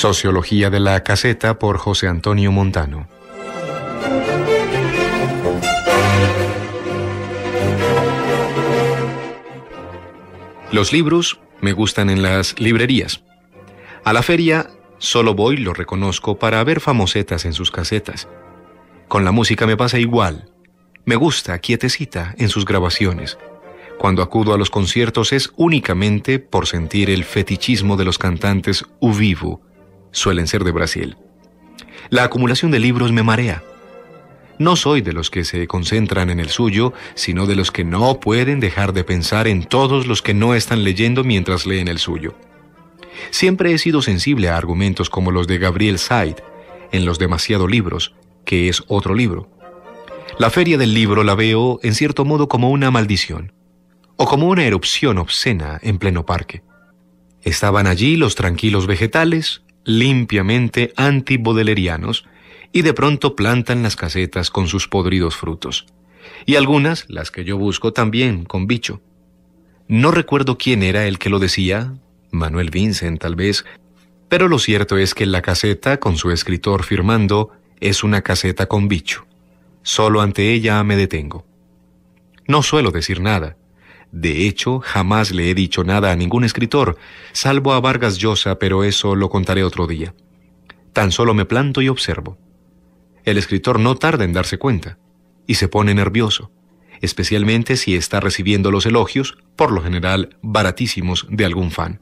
Sociología de la caseta por José Antonio Montano. Los libros me gustan en las librerías. A la feria solo voy, lo reconozco, para ver famosetas en sus casetas. Con la música me pasa igual. Me gusta quietecita en sus grabaciones. Cuando acudo a los conciertos es únicamente por sentir el fetichismo de los cantantes u vivo, suelen ser de Brasil. La acumulación de libros me marea. No soy de los que se concentran en el suyo, sino de los que no pueden dejar de pensar en todos los que no están leyendo mientras leen el suyo. Siempre he sido sensible a argumentos como los de Gabriel Said, en los demasiado libros, que es otro libro. La feria del libro la veo, en cierto modo, como una maldición, o como una erupción obscena en pleno parque. Estaban allí los tranquilos vegetales, limpiamente antibodelerianos y de pronto plantan las casetas con sus podridos frutos. Y algunas, las que yo busco, también con bicho. No recuerdo quién era el que lo decía, Manuel Vincent tal vez, pero lo cierto es que la caseta, con su escritor firmando, es una caseta con bicho. Solo ante ella me detengo. No suelo decir nada, de hecho, jamás le he dicho nada a ningún escritor, salvo a Vargas Llosa, pero eso lo contaré otro día. Tan solo me planto y observo. El escritor no tarda en darse cuenta, y se pone nervioso, especialmente si está recibiendo los elogios, por lo general baratísimos, de algún fan.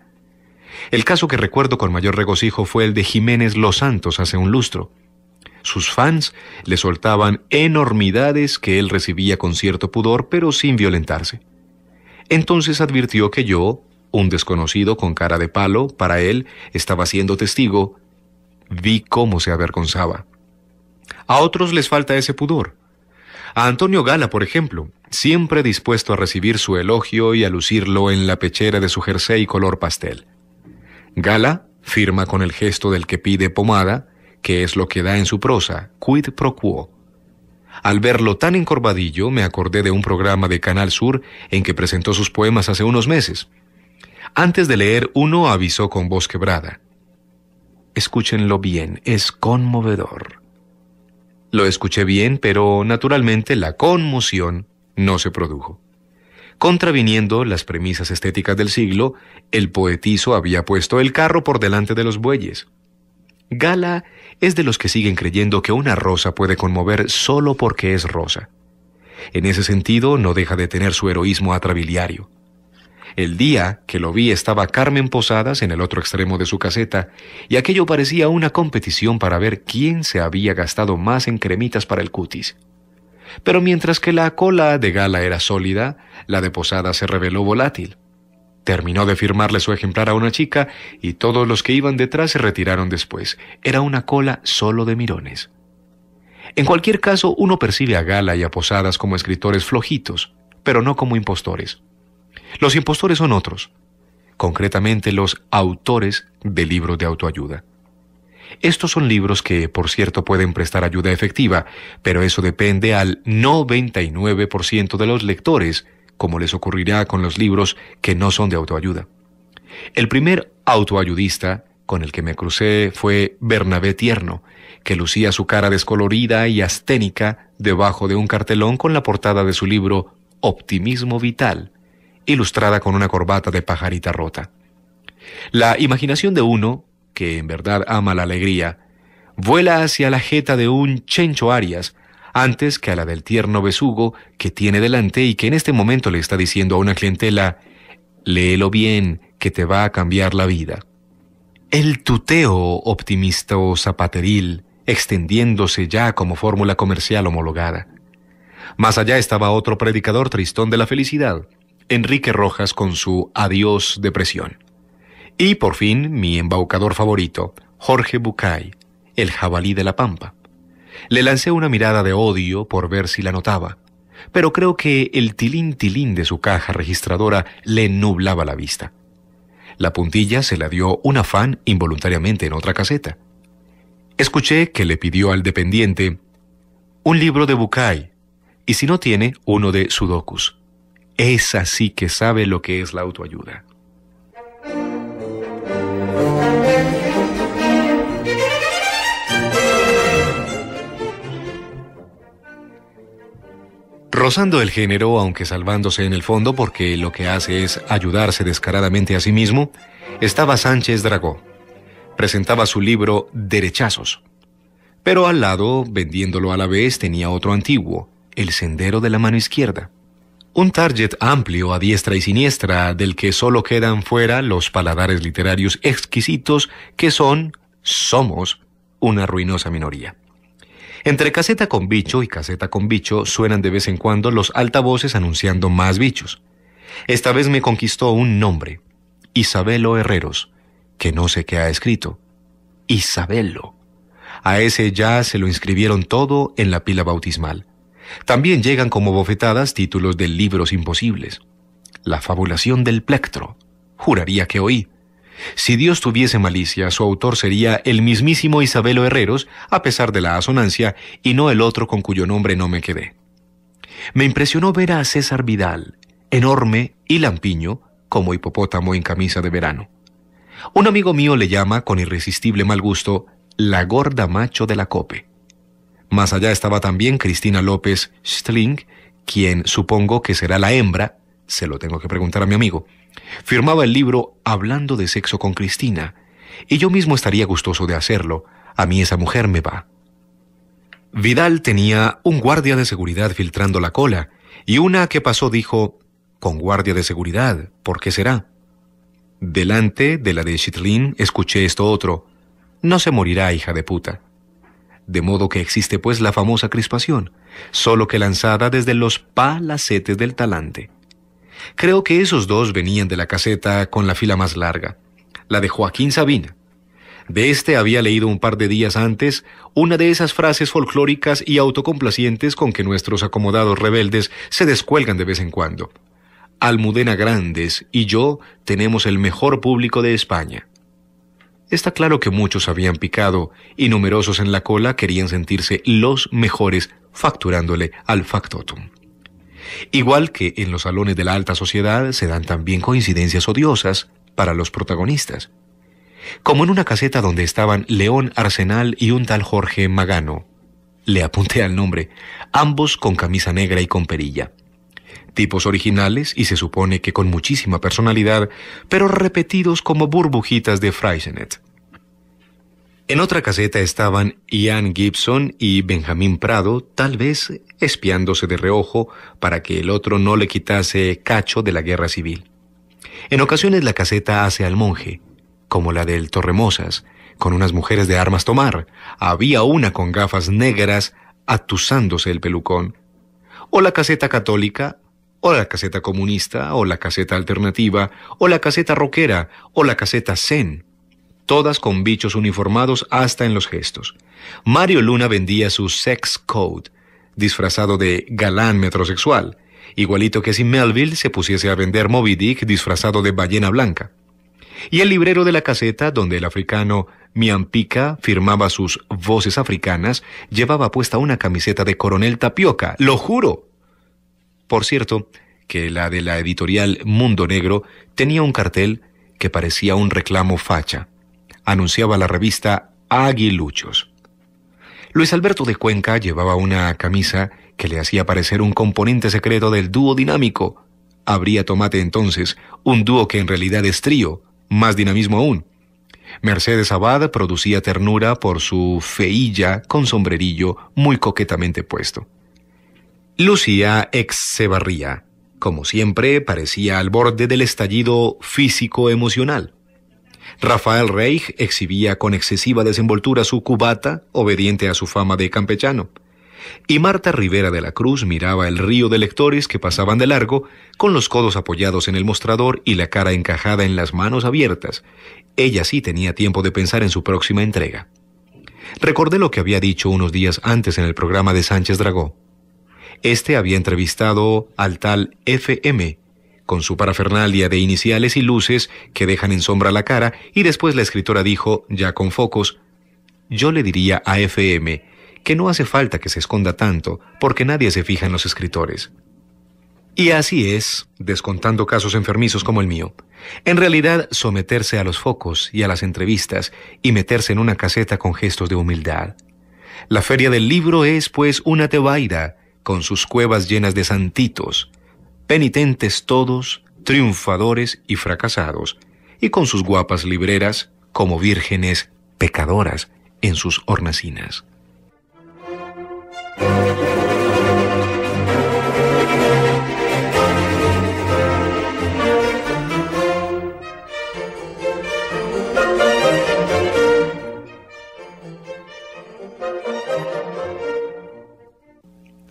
El caso que recuerdo con mayor regocijo fue el de Jiménez Los Santos hace un lustro. Sus fans le soltaban enormidades que él recibía con cierto pudor, pero sin violentarse. Entonces advirtió que yo, un desconocido con cara de palo, para él estaba siendo testigo, vi cómo se avergonzaba. A otros les falta ese pudor. A Antonio Gala, por ejemplo, siempre dispuesto a recibir su elogio y a lucirlo en la pechera de su jersey color pastel. Gala firma con el gesto del que pide pomada, que es lo que da en su prosa, quid pro quo. Al verlo tan encorvadillo, me acordé de un programa de Canal Sur en que presentó sus poemas hace unos meses. Antes de leer uno, avisó con voz quebrada. Escúchenlo bien, es conmovedor. Lo escuché bien, pero naturalmente la conmoción no se produjo. Contraviniendo las premisas estéticas del siglo, el poetizo había puesto el carro por delante de los bueyes. Gala es de los que siguen creyendo que una rosa puede conmover solo porque es rosa. En ese sentido, no deja de tener su heroísmo atrabiliario. El día que lo vi estaba Carmen Posadas en el otro extremo de su caseta, y aquello parecía una competición para ver quién se había gastado más en cremitas para el cutis. Pero mientras que la cola de gala era sólida, la de Posadas se reveló volátil. Terminó de firmarle su ejemplar a una chica y todos los que iban detrás se retiraron después. Era una cola solo de mirones. En cualquier caso, uno percibe a Gala y a Posadas como escritores flojitos, pero no como impostores. Los impostores son otros, concretamente los autores de libros de autoayuda. Estos son libros que, por cierto, pueden prestar ayuda efectiva, pero eso depende al 99% de los lectores como les ocurrirá con los libros que no son de autoayuda. El primer autoayudista con el que me crucé fue Bernabé Tierno, que lucía su cara descolorida y asténica debajo de un cartelón con la portada de su libro Optimismo Vital, ilustrada con una corbata de pajarita rota. La imaginación de uno, que en verdad ama la alegría, vuela hacia la jeta de un Chencho Arias, antes que a la del tierno besugo que tiene delante y que en este momento le está diciendo a una clientela, léelo bien, que te va a cambiar la vida. El tuteo optimista o zapateril, extendiéndose ya como fórmula comercial homologada. Más allá estaba otro predicador tristón de la felicidad, Enrique Rojas con su Adiós depresión. Y por fin mi embaucador favorito, Jorge Bucay, el jabalí de la Pampa. Le lancé una mirada de odio por ver si la notaba, pero creo que el tilín tilín de su caja registradora le nublaba la vista. La puntilla se la dio un afán involuntariamente en otra caseta. Escuché que le pidió al dependiente un libro de Bukai y si no tiene, uno de Sudokus. Es así que sabe lo que es la autoayuda. Rozando el género, aunque salvándose en el fondo porque lo que hace es ayudarse descaradamente a sí mismo, estaba Sánchez Dragó. Presentaba su libro Derechazos. Pero al lado, vendiéndolo a la vez, tenía otro antiguo, El Sendero de la Mano Izquierda. Un target amplio a diestra y siniestra del que solo quedan fuera los paladares literarios exquisitos que son, somos, una ruinosa minoría. Entre caseta con bicho y caseta con bicho suenan de vez en cuando los altavoces anunciando más bichos. Esta vez me conquistó un nombre, Isabelo Herreros, que no sé qué ha escrito. Isabelo. A ese ya se lo inscribieron todo en la pila bautismal. También llegan como bofetadas títulos de libros imposibles. La fabulación del plectro. Juraría que oí. Si Dios tuviese malicia, su autor sería el mismísimo Isabelo Herreros, a pesar de la asonancia, y no el otro con cuyo nombre no me quedé. Me impresionó ver a César Vidal, enorme y lampiño, como hipopótamo en camisa de verano. Un amigo mío le llama, con irresistible mal gusto, la gorda macho de la cope. Más allá estaba también Cristina López Stling, quien supongo que será la hembra, se lo tengo que preguntar a mi amigo, Firmaba el libro Hablando de sexo con Cristina, y yo mismo estaría gustoso de hacerlo, a mí esa mujer me va. Vidal tenía un guardia de seguridad filtrando la cola, y una que pasó dijo, con guardia de seguridad, ¿por qué será? Delante de la de Chitlin escuché esto otro, no se morirá hija de puta. De modo que existe pues la famosa crispación, solo que lanzada desde los palacetes del talante. Creo que esos dos venían de la caseta con la fila más larga, la de Joaquín Sabina. De este había leído un par de días antes una de esas frases folclóricas y autocomplacientes con que nuestros acomodados rebeldes se descuelgan de vez en cuando. Almudena Grandes y yo tenemos el mejor público de España. Está claro que muchos habían picado y numerosos en la cola querían sentirse los mejores facturándole al factotum. Igual que en los salones de la alta sociedad se dan también coincidencias odiosas para los protagonistas, como en una caseta donde estaban León Arsenal y un tal Jorge Magano. Le apunté al nombre, ambos con camisa negra y con perilla. Tipos originales y se supone que con muchísima personalidad, pero repetidos como burbujitas de Freisenet. En otra caseta estaban Ian Gibson y Benjamín Prado, tal vez espiándose de reojo para que el otro no le quitase cacho de la guerra civil. En ocasiones la caseta hace al monje, como la del Torremosas, con unas mujeres de armas tomar. Había una con gafas negras atusándose el pelucón. O la caseta católica, o la caseta comunista, o la caseta alternativa, o la caseta rockera, o la caseta zen todas con bichos uniformados hasta en los gestos. Mario Luna vendía su sex code, disfrazado de galán metrosexual, igualito que si Melville se pusiese a vender Moby Dick disfrazado de ballena blanca. Y el librero de la caseta, donde el africano Miampica firmaba sus voces africanas, llevaba puesta una camiseta de coronel tapioca, lo juro. Por cierto, que la de la editorial Mundo Negro tenía un cartel que parecía un reclamo facha anunciaba la revista Aguiluchos. Luis Alberto de Cuenca llevaba una camisa que le hacía parecer un componente secreto del dúo dinámico. Habría tomate entonces, un dúo que en realidad es trío, más dinamismo aún. Mercedes Abad producía ternura por su feilla con sombrerillo muy coquetamente puesto. Lucía excebarría. como siempre, parecía al borde del estallido físico-emocional. Rafael Reich exhibía con excesiva desenvoltura su cubata, obediente a su fama de campechano. Y Marta Rivera de la Cruz miraba el río de lectores que pasaban de largo, con los codos apoyados en el mostrador y la cara encajada en las manos abiertas. Ella sí tenía tiempo de pensar en su próxima entrega. Recordé lo que había dicho unos días antes en el programa de Sánchez Dragó. Este había entrevistado al tal FM, con su parafernalia de iniciales y luces que dejan en sombra la cara, y después la escritora dijo, ya con focos, yo le diría a FM que no hace falta que se esconda tanto, porque nadie se fija en los escritores. Y así es, descontando casos enfermizos como el mío. En realidad, someterse a los focos y a las entrevistas y meterse en una caseta con gestos de humildad. La feria del libro es, pues, una tebaida, con sus cuevas llenas de santitos, penitentes todos, triunfadores y fracasados, y con sus guapas libreras como vírgenes pecadoras en sus hornacinas.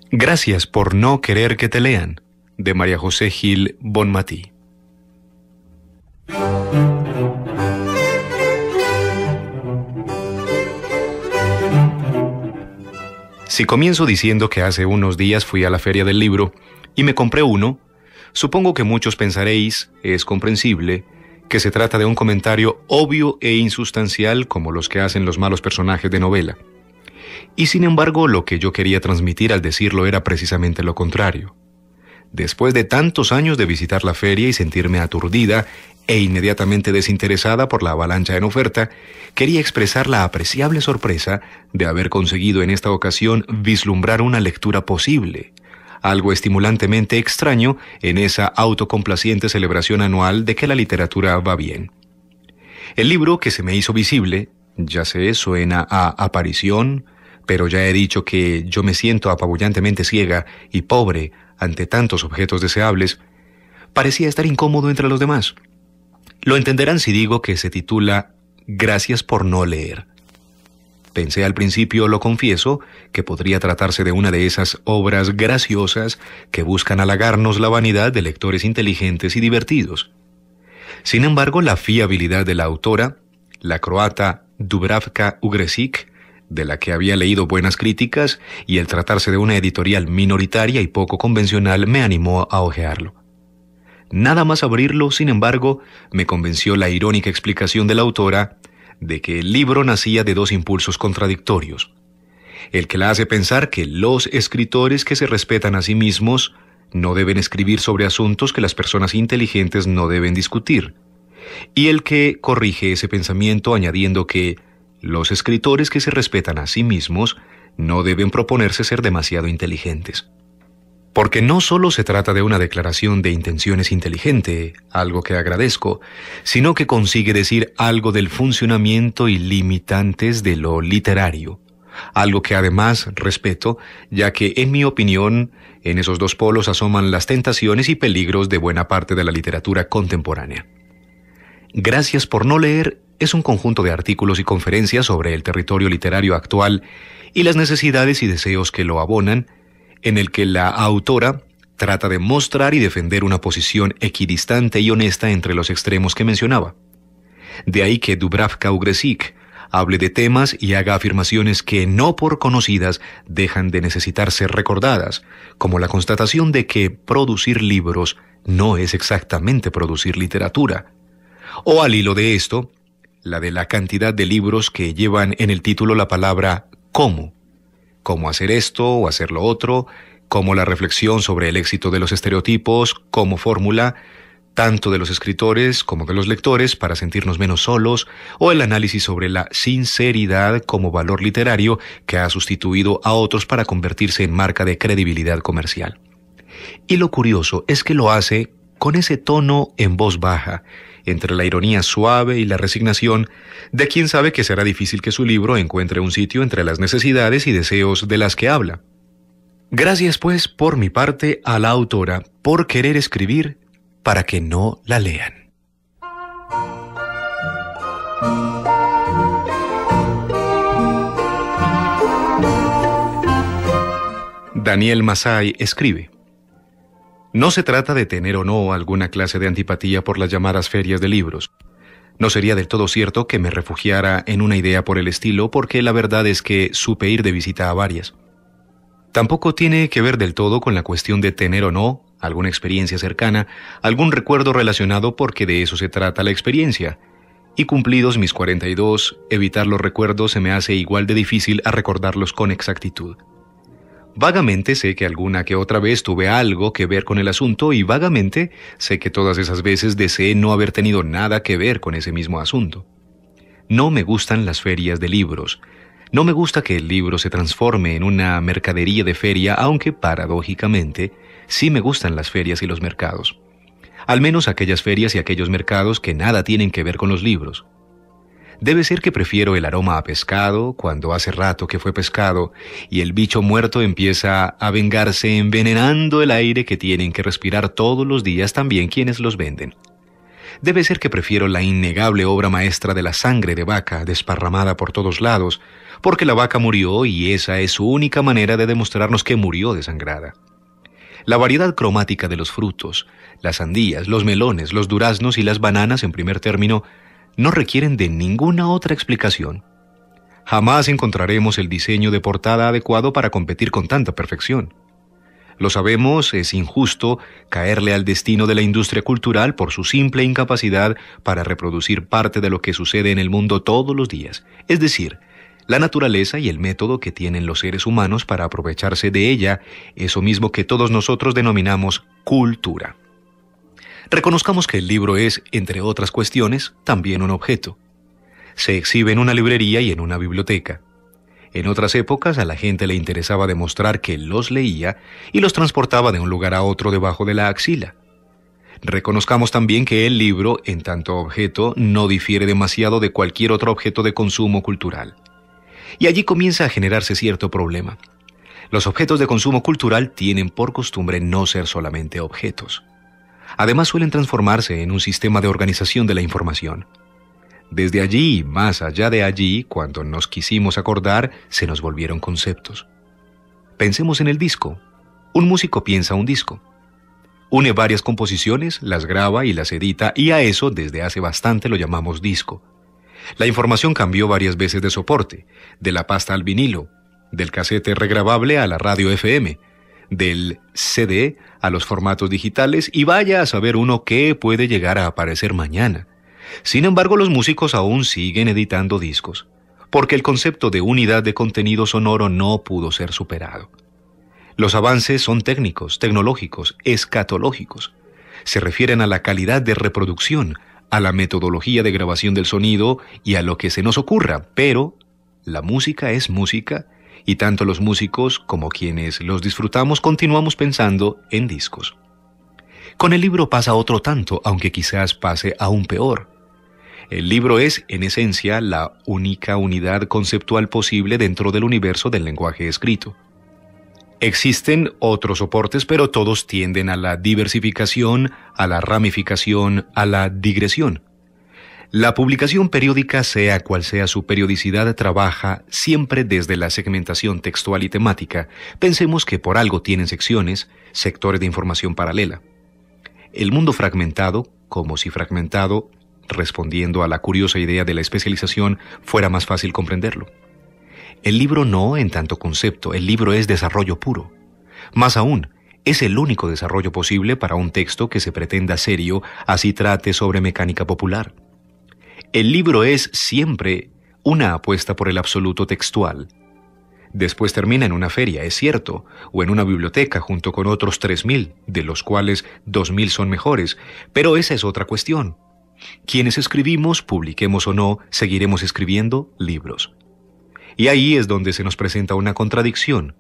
Gracias por no querer que te lean de María José Gil Bonmatí. Si comienzo diciendo que hace unos días fui a la feria del libro y me compré uno, supongo que muchos pensaréis, es comprensible, que se trata de un comentario obvio e insustancial como los que hacen los malos personajes de novela. Y sin embargo, lo que yo quería transmitir al decirlo era precisamente lo contrario. Después de tantos años de visitar la feria y sentirme aturdida e inmediatamente desinteresada por la avalancha en oferta, quería expresar la apreciable sorpresa de haber conseguido en esta ocasión vislumbrar una lectura posible, algo estimulantemente extraño en esa autocomplaciente celebración anual de que la literatura va bien. El libro que se me hizo visible, ya sé, suena a aparición, pero ya he dicho que yo me siento apabullantemente ciega y pobre ante tantos objetos deseables, parecía estar incómodo entre los demás. Lo entenderán si digo que se titula Gracias por no leer. Pensé al principio, lo confieso, que podría tratarse de una de esas obras graciosas que buscan halagarnos la vanidad de lectores inteligentes y divertidos. Sin embargo, la fiabilidad de la autora, la croata Dubravka Ugresic, de la que había leído buenas críticas y el tratarse de una editorial minoritaria y poco convencional me animó a hojearlo. Nada más abrirlo, sin embargo, me convenció la irónica explicación de la autora de que el libro nacía de dos impulsos contradictorios. El que la hace pensar que los escritores que se respetan a sí mismos no deben escribir sobre asuntos que las personas inteligentes no deben discutir, y el que corrige ese pensamiento añadiendo que los escritores que se respetan a sí mismos no deben proponerse ser demasiado inteligentes. Porque no solo se trata de una declaración de intenciones inteligente, algo que agradezco, sino que consigue decir algo del funcionamiento y limitantes de lo literario, algo que además respeto, ya que en mi opinión, en esos dos polos asoman las tentaciones y peligros de buena parte de la literatura contemporánea. Gracias por no leer es un conjunto de artículos y conferencias sobre el territorio literario actual y las necesidades y deseos que lo abonan, en el que la autora trata de mostrar y defender una posición equidistante y honesta entre los extremos que mencionaba. De ahí que Dubravka Ugresic hable de temas y haga afirmaciones que no por conocidas dejan de necesitar ser recordadas, como la constatación de que producir libros no es exactamente producir literatura. O al hilo de esto, la de la cantidad de libros que llevan en el título la palabra cómo. Cómo hacer esto o hacer lo otro, como la reflexión sobre el éxito de los estereotipos, como fórmula, tanto de los escritores como de los lectores para sentirnos menos solos, o el análisis sobre la sinceridad como valor literario que ha sustituido a otros para convertirse en marca de credibilidad comercial. Y lo curioso es que lo hace con ese tono en voz baja, entre la ironía suave y la resignación, de quien sabe que será difícil que su libro encuentre un sitio entre las necesidades y deseos de las que habla. Gracias pues por mi parte a la autora por querer escribir para que no la lean. Daniel Masay escribe. No se trata de tener o no alguna clase de antipatía por las llamadas ferias de libros. No sería del todo cierto que me refugiara en una idea por el estilo porque la verdad es que supe ir de visita a varias. Tampoco tiene que ver del todo con la cuestión de tener o no alguna experiencia cercana, algún recuerdo relacionado porque de eso se trata la experiencia. Y cumplidos mis 42, evitar los recuerdos se me hace igual de difícil a recordarlos con exactitud. Vagamente sé que alguna que otra vez tuve algo que ver con el asunto y vagamente sé que todas esas veces deseé no haber tenido nada que ver con ese mismo asunto. No me gustan las ferias de libros. No me gusta que el libro se transforme en una mercadería de feria, aunque paradójicamente sí me gustan las ferias y los mercados. Al menos aquellas ferias y aquellos mercados que nada tienen que ver con los libros. Debe ser que prefiero el aroma a pescado cuando hace rato que fue pescado y el bicho muerto empieza a vengarse envenenando el aire que tienen que respirar todos los días también quienes los venden. Debe ser que prefiero la innegable obra maestra de la sangre de vaca desparramada por todos lados, porque la vaca murió y esa es su única manera de demostrarnos que murió desangrada. La variedad cromática de los frutos, las sandías, los melones, los duraznos y las bananas en primer término, no requieren de ninguna otra explicación. Jamás encontraremos el diseño de portada adecuado para competir con tanta perfección. Lo sabemos, es injusto caerle al destino de la industria cultural por su simple incapacidad para reproducir parte de lo que sucede en el mundo todos los días, es decir, la naturaleza y el método que tienen los seres humanos para aprovecharse de ella, eso mismo que todos nosotros denominamos cultura. Reconozcamos que el libro es, entre otras cuestiones, también un objeto. Se exhibe en una librería y en una biblioteca. En otras épocas a la gente le interesaba demostrar que los leía y los transportaba de un lugar a otro debajo de la axila. Reconozcamos también que el libro, en tanto objeto, no difiere demasiado de cualquier otro objeto de consumo cultural. Y allí comienza a generarse cierto problema. Los objetos de consumo cultural tienen por costumbre no ser solamente objetos. Además suelen transformarse en un sistema de organización de la información. Desde allí y más allá de allí, cuando nos quisimos acordar, se nos volvieron conceptos. Pensemos en el disco. Un músico piensa un disco. Une varias composiciones, las graba y las edita y a eso desde hace bastante lo llamamos disco. La información cambió varias veces de soporte, de la pasta al vinilo, del casete regrabable a la radio FM, del CD a los formatos digitales y vaya a saber uno qué puede llegar a aparecer mañana. Sin embargo, los músicos aún siguen editando discos, porque el concepto de unidad de contenido sonoro no pudo ser superado. Los avances son técnicos, tecnológicos, escatológicos. Se refieren a la calidad de reproducción, a la metodología de grabación del sonido y a lo que se nos ocurra, pero la música es música y tanto los músicos como quienes los disfrutamos continuamos pensando en discos. Con el libro pasa otro tanto, aunque quizás pase aún peor. El libro es, en esencia, la única unidad conceptual posible dentro del universo del lenguaje escrito. Existen otros soportes, pero todos tienden a la diversificación, a la ramificación, a la digresión. La publicación periódica, sea cual sea su periodicidad, trabaja siempre desde la segmentación textual y temática. Pensemos que por algo tienen secciones, sectores de información paralela. El mundo fragmentado, como si fragmentado, respondiendo a la curiosa idea de la especialización, fuera más fácil comprenderlo. El libro no en tanto concepto, el libro es desarrollo puro. Más aún, es el único desarrollo posible para un texto que se pretenda serio, así trate sobre mecánica popular. El libro es siempre una apuesta por el absoluto textual. Después termina en una feria, es cierto, o en una biblioteca junto con otros 3.000, de los cuales 2.000 son mejores, pero esa es otra cuestión. Quienes escribimos, publiquemos o no, seguiremos escribiendo libros. Y ahí es donde se nos presenta una contradicción,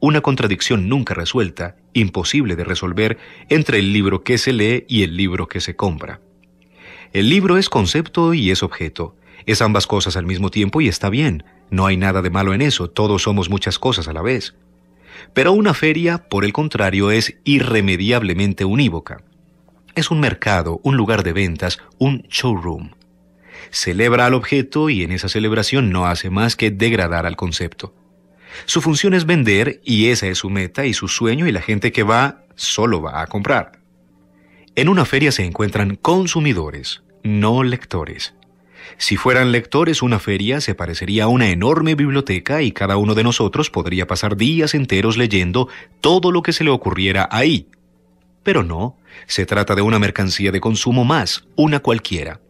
una contradicción nunca resuelta, imposible de resolver, entre el libro que se lee y el libro que se compra. El libro es concepto y es objeto. Es ambas cosas al mismo tiempo y está bien. No hay nada de malo en eso, todos somos muchas cosas a la vez. Pero una feria, por el contrario, es irremediablemente unívoca. Es un mercado, un lugar de ventas, un showroom. Celebra al objeto y en esa celebración no hace más que degradar al concepto. Su función es vender y esa es su meta y su sueño y la gente que va solo va a comprar. En una feria se encuentran consumidores, no lectores. Si fueran lectores, una feria se parecería a una enorme biblioteca y cada uno de nosotros podría pasar días enteros leyendo todo lo que se le ocurriera ahí. Pero no, se trata de una mercancía de consumo más, una cualquiera.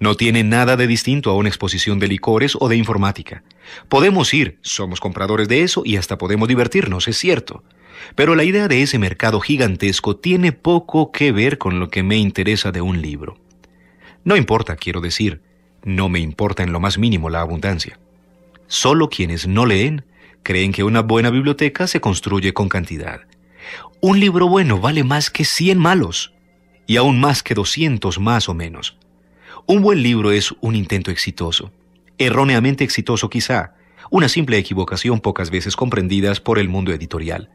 No tiene nada de distinto a una exposición de licores o de informática. Podemos ir, somos compradores de eso y hasta podemos divertirnos, es cierto. Pero la idea de ese mercado gigantesco tiene poco que ver con lo que me interesa de un libro. No importa, quiero decir, no me importa en lo más mínimo la abundancia. Solo quienes no leen creen que una buena biblioteca se construye con cantidad. Un libro bueno vale más que 100 malos y aún más que 200 más o menos. Un buen libro es un intento exitoso, erróneamente exitoso quizá, una simple equivocación pocas veces comprendidas por el mundo editorial.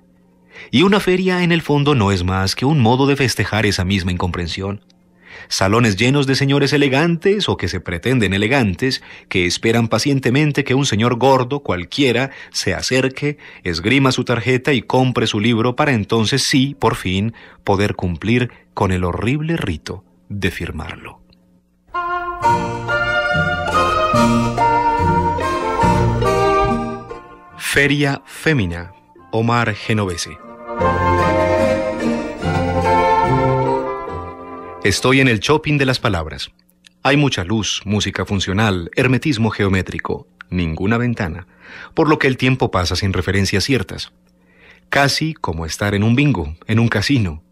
Y una feria en el fondo no es más que un modo de festejar esa misma incomprensión. Salones llenos de señores elegantes o que se pretenden elegantes, que esperan pacientemente que un señor gordo cualquiera se acerque, esgrima su tarjeta y compre su libro para entonces sí, por fin, poder cumplir con el horrible rito de firmarlo. Feria Fémina, Omar Genovese. Estoy en el shopping de las palabras. Hay mucha luz, música funcional, hermetismo geométrico, ninguna ventana, por lo que el tiempo pasa sin referencias ciertas. Casi como estar en un bingo, en un casino.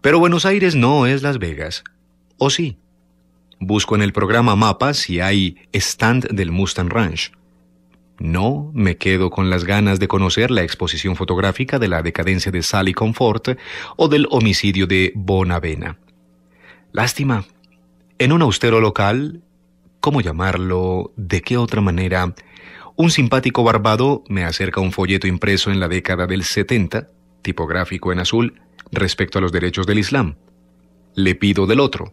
Pero Buenos Aires no es Las Vegas. ¿O sí? Busco en el programa Mapa si hay stand del Mustang Ranch. No, me quedo con las ganas de conocer la exposición fotográfica de la decadencia de Sally Comfort o del homicidio de Bonavena. Lástima. En un austero local, ¿cómo llamarlo? ¿De qué otra manera? Un simpático barbado me acerca un folleto impreso en la década del 70, tipográfico en azul, respecto a los derechos del Islam. Le pido del otro,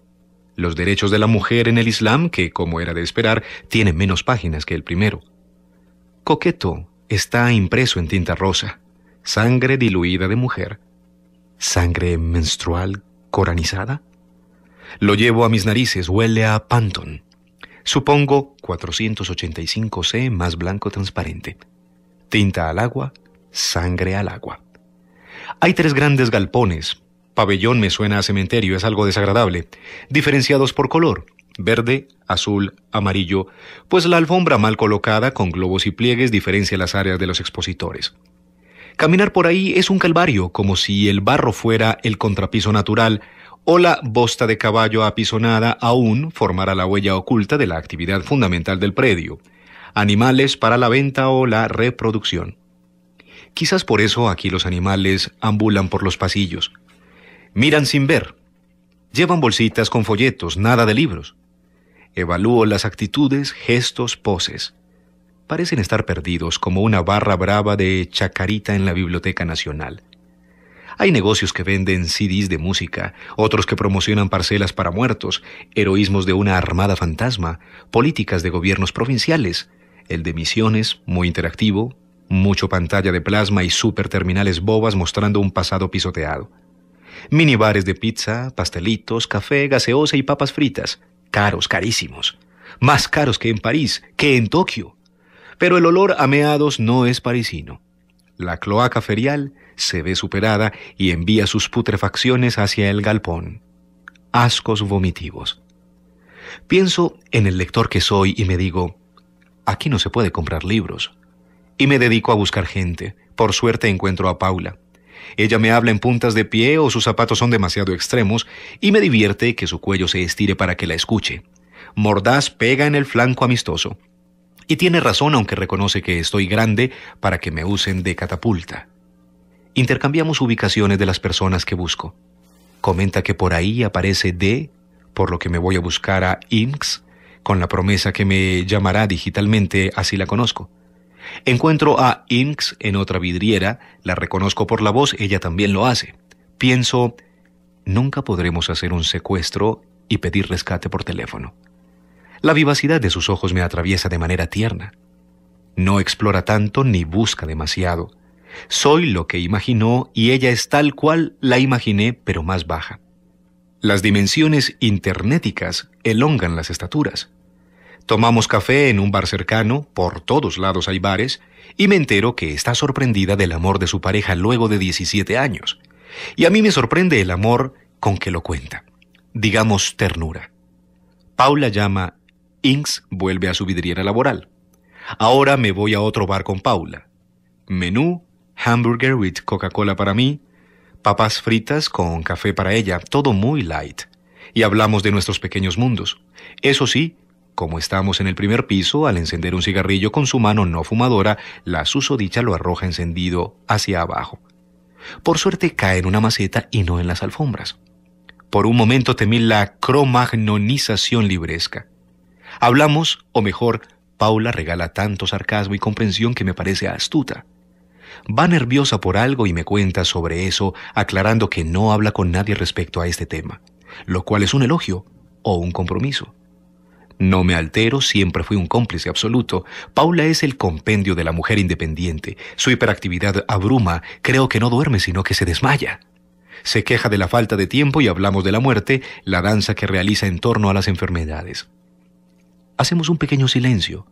los derechos de la mujer en el Islam, que, como era de esperar, tiene menos páginas que el primero. Coqueto está impreso en tinta rosa, sangre diluida de mujer, sangre menstrual coranizada. Lo llevo a mis narices, huele a Panton. Supongo 485C más blanco transparente. Tinta al agua, sangre al agua. Hay tres grandes galpones. Pabellón me suena a cementerio, es algo desagradable. Diferenciados por color, verde, azul, amarillo, pues la alfombra mal colocada con globos y pliegues diferencia las áreas de los expositores. Caminar por ahí es un calvario, como si el barro fuera el contrapiso natural o la bosta de caballo apisonada aún formará la huella oculta de la actividad fundamental del predio, animales para la venta o la reproducción. Quizás por eso aquí los animales ambulan por los pasillos. Miran sin ver. Llevan bolsitas con folletos, nada de libros. Evalúo las actitudes, gestos, poses. Parecen estar perdidos como una barra brava de chacarita en la Biblioteca Nacional. Hay negocios que venden CDs de música, otros que promocionan parcelas para muertos, heroísmos de una armada fantasma, políticas de gobiernos provinciales, el de misiones, muy interactivo, mucho pantalla de plasma y super terminales bobas mostrando un pasado pisoteado. Minibares de pizza, pastelitos, café, gaseosa y papas fritas, caros, carísimos, más caros que en París, que en Tokio. Pero el olor a meados no es parisino. La cloaca ferial se ve superada y envía sus putrefacciones hacia el galpón. Ascos vomitivos. Pienso en el lector que soy y me digo, aquí no se puede comprar libros. Y me dedico a buscar gente. Por suerte encuentro a Paula. Ella me habla en puntas de pie o sus zapatos son demasiado extremos y me divierte que su cuello se estire para que la escuche. Mordaz pega en el flanco amistoso. Y tiene razón aunque reconoce que estoy grande para que me usen de catapulta. Intercambiamos ubicaciones de las personas que busco. Comenta que por ahí aparece D, por lo que me voy a buscar a Inks, con la promesa que me llamará digitalmente, así la conozco. Encuentro a Inks en otra vidriera, la reconozco por la voz, ella también lo hace. Pienso, nunca podremos hacer un secuestro y pedir rescate por teléfono. La vivacidad de sus ojos me atraviesa de manera tierna. No explora tanto ni busca demasiado. Soy lo que imaginó y ella es tal cual la imaginé, pero más baja. Las dimensiones internéticas elongan las estaturas. Tomamos café en un bar cercano, por todos lados hay bares, y me entero que está sorprendida del amor de su pareja luego de 17 años. Y a mí me sorprende el amor con que lo cuenta. Digamos ternura. Paula llama Inks vuelve a su vidriera laboral. Ahora me voy a otro bar con Paula. Menú, hamburger with Coca-Cola para mí, papas fritas con café para ella, todo muy light. Y hablamos de nuestros pequeños mundos. Eso sí, como estamos en el primer piso, al encender un cigarrillo con su mano no fumadora, la susodicha lo arroja encendido hacia abajo. Por suerte cae en una maceta y no en las alfombras. Por un momento temí la cromagnonización libresca. Hablamos, o mejor, Paula regala tanto sarcasmo y comprensión que me parece astuta. Va nerviosa por algo y me cuenta sobre eso, aclarando que no habla con nadie respecto a este tema, lo cual es un elogio o un compromiso. No me altero, siempre fui un cómplice absoluto. Paula es el compendio de la mujer independiente. Su hiperactividad abruma, creo que no duerme sino que se desmaya. Se queja de la falta de tiempo y hablamos de la muerte, la danza que realiza en torno a las enfermedades hacemos un pequeño silencio.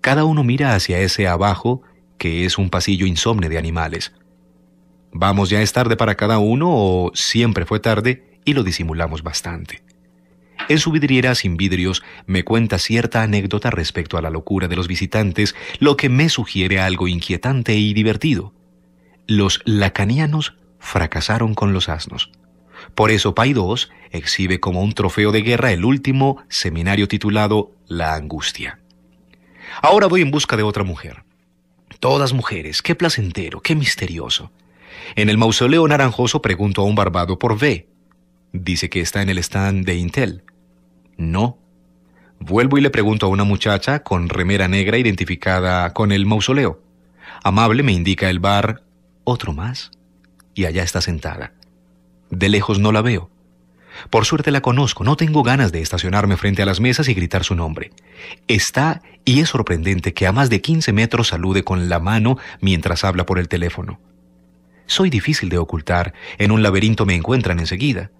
Cada uno mira hacia ese abajo, que es un pasillo insomne de animales. Vamos, ya es tarde para cada uno o siempre fue tarde y lo disimulamos bastante. En su vidriera sin vidrios me cuenta cierta anécdota respecto a la locura de los visitantes, lo que me sugiere algo inquietante y divertido. Los lacanianos fracasaron con los asnos. Por eso Paidós exhibe como un trofeo de guerra el último seminario titulado la angustia. Ahora voy en busca de otra mujer. Todas mujeres, qué placentero, qué misterioso. En el mausoleo naranjoso pregunto a un barbado por B. Dice que está en el stand de Intel. No. Vuelvo y le pregunto a una muchacha con remera negra identificada con el mausoleo. Amable me indica el bar, otro más, y allá está sentada. De lejos no la veo. Por suerte la conozco, no tengo ganas de estacionarme frente a las mesas y gritar su nombre. Está y es sorprendente que a más de 15 metros salude con la mano mientras habla por el teléfono. Soy difícil de ocultar, en un laberinto me encuentran enseguida.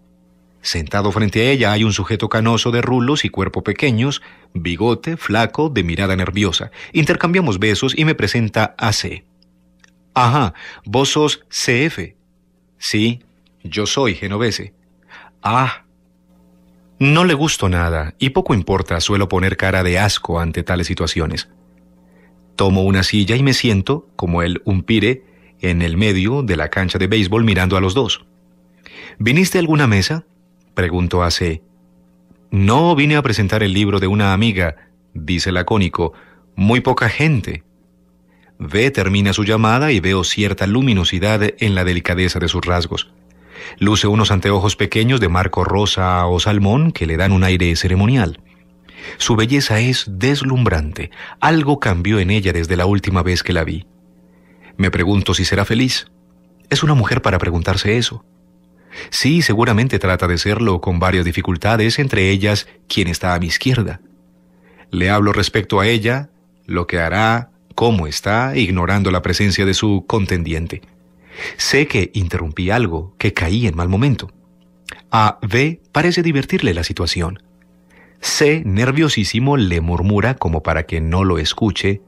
Sentado frente a ella hay un sujeto canoso de rulos y cuerpo pequeños, bigote, flaco, de mirada nerviosa. Intercambiamos besos y me presenta a C. Ajá, vos sos CF. Sí, yo soy genovese. Ah. No le gusto nada, y poco importa, suelo poner cara de asco ante tales situaciones. Tomo una silla y me siento, como el umpire, en el medio de la cancha de béisbol mirando a los dos. ¿Viniste a alguna mesa? preguntó a C. No vine a presentar el libro de una amiga, dice lacónico. Muy poca gente. B termina su llamada y veo cierta luminosidad en la delicadeza de sus rasgos. Luce unos anteojos pequeños de marco rosa o salmón que le dan un aire ceremonial. Su belleza es deslumbrante. Algo cambió en ella desde la última vez que la vi. Me pregunto si será feliz. Es una mujer para preguntarse eso. Sí, seguramente trata de serlo con varias dificultades, entre ellas quien está a mi izquierda. Le hablo respecto a ella, lo que hará, cómo está, ignorando la presencia de su contendiente. Sé que interrumpí algo, que caí en mal momento. A B parece divertirle la situación. C, nerviosísimo, le murmura como para que no lo escuche.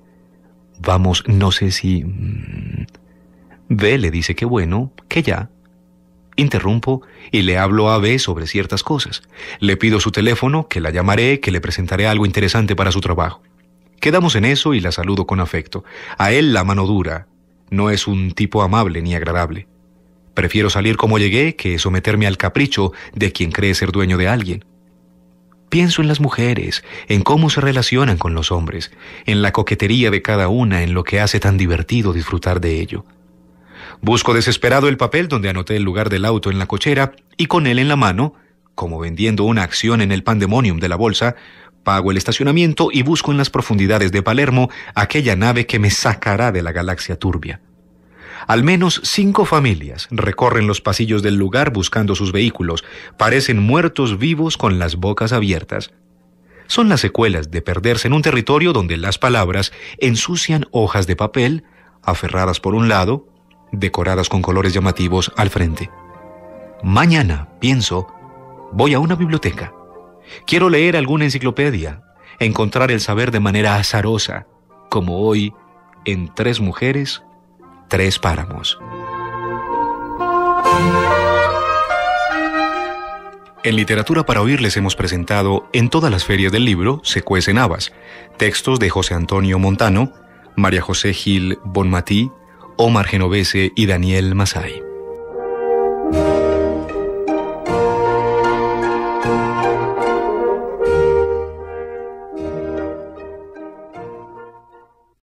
Vamos, no sé si... Mm. B le dice que bueno, que ya. Interrumpo y le hablo a B sobre ciertas cosas. Le pido su teléfono, que la llamaré, que le presentaré algo interesante para su trabajo. Quedamos en eso y la saludo con afecto. A él la mano dura, no es un tipo amable ni agradable. Prefiero salir como llegué que someterme al capricho de quien cree ser dueño de alguien. Pienso en las mujeres, en cómo se relacionan con los hombres, en la coquetería de cada una, en lo que hace tan divertido disfrutar de ello. Busco desesperado el papel donde anoté el lugar del auto en la cochera y con él en la mano, como vendiendo una acción en el pandemonium de la bolsa, pago el estacionamiento y busco en las profundidades de Palermo aquella nave que me sacará de la galaxia turbia. Al menos cinco familias recorren los pasillos del lugar buscando sus vehículos. Parecen muertos vivos con las bocas abiertas. Son las secuelas de perderse en un territorio donde las palabras ensucian hojas de papel, aferradas por un lado, decoradas con colores llamativos al frente. Mañana, pienso, voy a una biblioteca. Quiero leer alguna enciclopedia, encontrar el saber de manera azarosa, como hoy en Tres Mujeres, Tres Páramos. En Literatura para Oírles hemos presentado en todas las ferias del libro Se textos de José Antonio Montano, María José Gil Bonmatí, Omar Genovese y Daniel Masay.